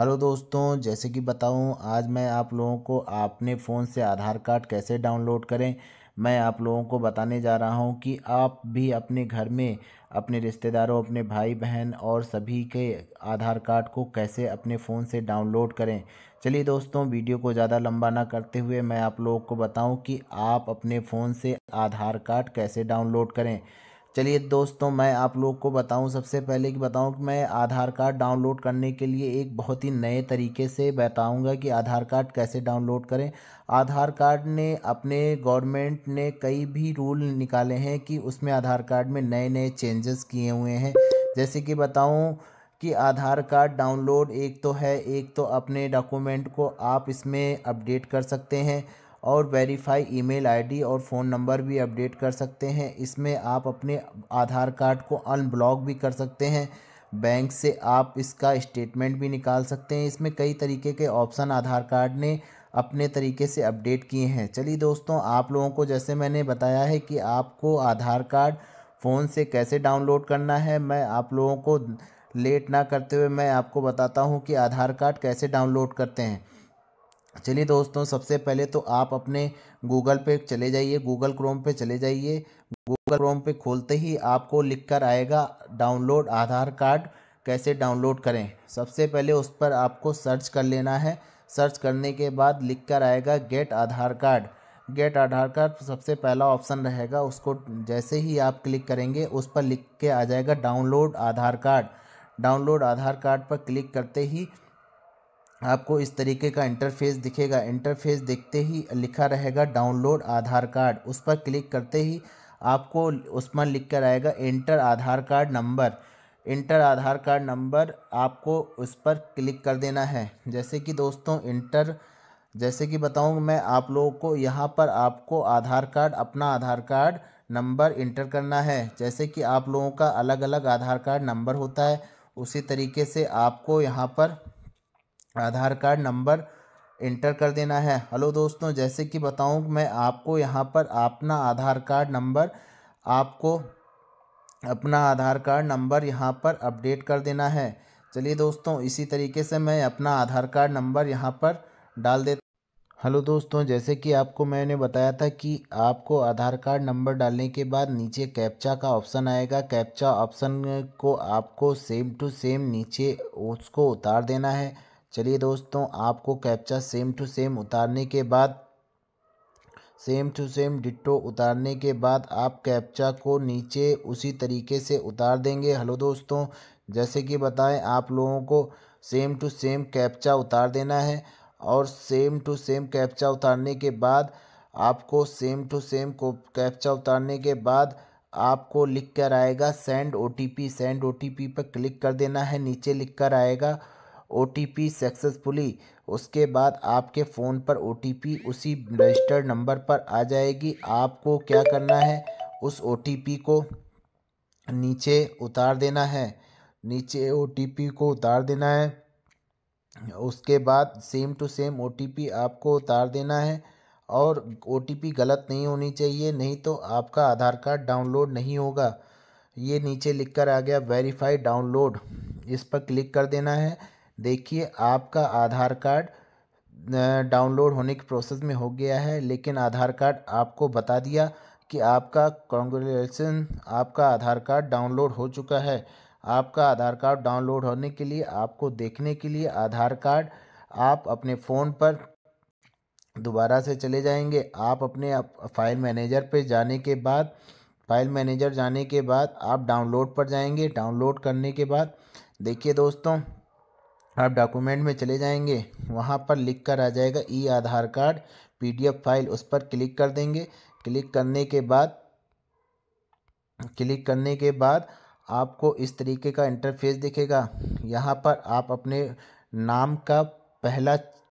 hello दोस्तों जैसे कि बताऊं आज मैं आप लोगों को अपने फ़ोन से आधार कार्ड कैसे डाउनलोड करें मैं आप लोगों को बताने जा रहा हूं कि आप भी अपने घर में अपने रिश्तेदारों अपने भाई बहन और सभी के आधार कार्ड को कैसे अपने फ़ोन से डाउनलोड करें चलिए दोस्तों वीडियो को ज़्यादा लंबा ना करते हुए मैं आप लोगों को बताऊं कि आप अपने फ़ोन से आधार कार्ड कैसे डाउनलोड करें चलिए दोस्तों मैं आप लोग को बताऊं सबसे पहले कि बताऊं कि मैं आधार कार्ड डाउनलोड करने के लिए एक बहुत ही नए तरीके से बताऊंगा कि आधार कार्ड कैसे डाउनलोड करें आधार कार्ड ने अपने गवर्नमेंट ने कई भी रूल निकाले हैं कि उसमें आधार कार्ड में नए नए चेंजेस किए हुए हैं जैसे कि बताऊँ कि आधार कार्ड डाउनलोड एक तो है एक तो अपने डॉक्यूमेंट को आप इसमें अपडेट कर सकते हैं और वेरीफाई ईमेल आईडी और फ़ोन नंबर भी अपडेट कर सकते हैं इसमें आप अपने आधार कार्ड को अनब्लॉक भी कर सकते हैं बैंक से आप इसका स्टेटमेंट भी निकाल सकते हैं इसमें कई तरीके के ऑप्शन आधार कार्ड ने अपने तरीके से अपडेट किए हैं चलिए दोस्तों आप लोगों को जैसे मैंने बताया है कि आपको आधार कार्ड फ़ोन से कैसे डाउनलोड करना है मैं आप लोगों को लेट ना करते हुए मैं आपको बताता हूँ कि आधार कार्ड कैसे डाउनलोड करते हैं चलिए दोस्तों सबसे पहले तो आप अपने गूगल पे चले जाइए गूगल क्रोम पे चले जाइए गूगल क्रोम पे खोलते ही आपको लिख कर आएगा डाउनलोड आधार कार्ड कैसे डाउनलोड करें सबसे पहले उस पर आपको सर्च कर लेना है सर्च करने के बाद लिख कर आएगा get Aadhaar card get Aadhaar card सबसे पहला ऑप्शन रहेगा उसको जैसे ही आप क्लिक करेंगे उस पर लिख के आ जाएगा download Aadhaar card download Aadhaar card पर क्लिक करते ही आपको इस तरीके का इंटरफेस दिखेगा इंटरफेस देखते ही लिखा रहेगा डाउनलोड आधार कार्ड उस पर क्लिक करते ही आपको उसमें लिख कर आएगा enter Aadhaar card number enter Aadhaar card number आपको उस पर क्लिक कर देना है जैसे कि दोस्तों इंटर जैसे कि बताऊँ मैं आप लोगों को यहाँ पर आपको आधार कार्ड अपना आधार कार्ड नंबर इंटर करना है जैसे कि आप लोगों का अलग अलग आधार कार्ड नंबर होता है उसी तरीके से आपको यहाँ पर आधार कार्ड नंबर इंटर कर देना है हेलो दोस्तों जैसे कि बताऊँ मैं आपको यहाँ पर अपना आधार कार्ड नंबर आपको अपना आधार कार्ड नंबर यहाँ पर अपडेट कर देना है चलिए दोस्तों इसी तरीके से मैं अपना आधार कार्ड नंबर यहाँ पर डाल देता हेलो दोस्तों जैसे कि आपको मैंने बताया था कि आपको आधार कार्ड नंबर डालने के बाद नीचे कैप्चा का ऑप्शन आएगा कैप्चा ऑप्शन को आपको सेम टू सेम नीचे उसको उतार देना है चलिए दोस्तों आपको कैप्चा सेम टू सेम उतारने के बाद सेम टू सेम डिट्टो उतारने के बाद आप कैप्चा को नीचे उसी तरीके से उतार देंगे हेलो दोस्तों जैसे कि बताएं आप लोगों को सेम टू सेम कैप्चा उतार देना है और सेम टू सेम कैप्चा उतारने के बाद आपको सेम टू सेम को कैप्चा उतारने के बाद आपको लिख कर आएगा send O T P send O T P पर क्लिक कर देना है नीचे लिख कर आएगा ओ सक्सेसफुली उसके बाद आपके फ़ोन पर ओ उसी रजिस्टर्ड नंबर पर आ जाएगी आपको क्या करना है उस ओ को नीचे उतार देना है नीचे ओ को उतार देना है उसके बाद सेम टू सेम ओ आपको उतार देना है और ओ गलत नहीं होनी चाहिए नहीं तो आपका आधार कार्ड डाउनलोड नहीं होगा ये नीचे लिख कर आ गया वेरीफाई डाउनलोड इस पर क्लिक कर देना है देखिए आपका आधार कार्ड डाउनलोड होने के प्रोसेस में हो गया है लेकिन आधार कार्ड आपको बता दिया कि आपका कॉन्ग्रेचुलेसन आपका आधार कार्ड डाउनलोड हो चुका है आपका आधार कार्ड डाउनलोड होने के लिए आपको देखने के लिए आधार कार्ड आप अपने फ़ोन पर दोबारा से चले जाएंगे आप अपने फाइल मैनेजर पर जाने के बाद फाइल मैनेजर जाने के बाद आप डाउनलोड पर जाएंगे डाउनलोड करने के बाद देखिए दोस्तों आप डॉक्यूमेंट में चले जाएंगे वहाँ पर लिख कर आ जाएगा e Aadhaar card PDF file उस पर क्लिक कर देंगे क्लिक करने के बाद क्लिक करने के बाद आपको इस तरीके का इंटरफेस दिखेगा यहाँ पर आप अपने नाम का पहला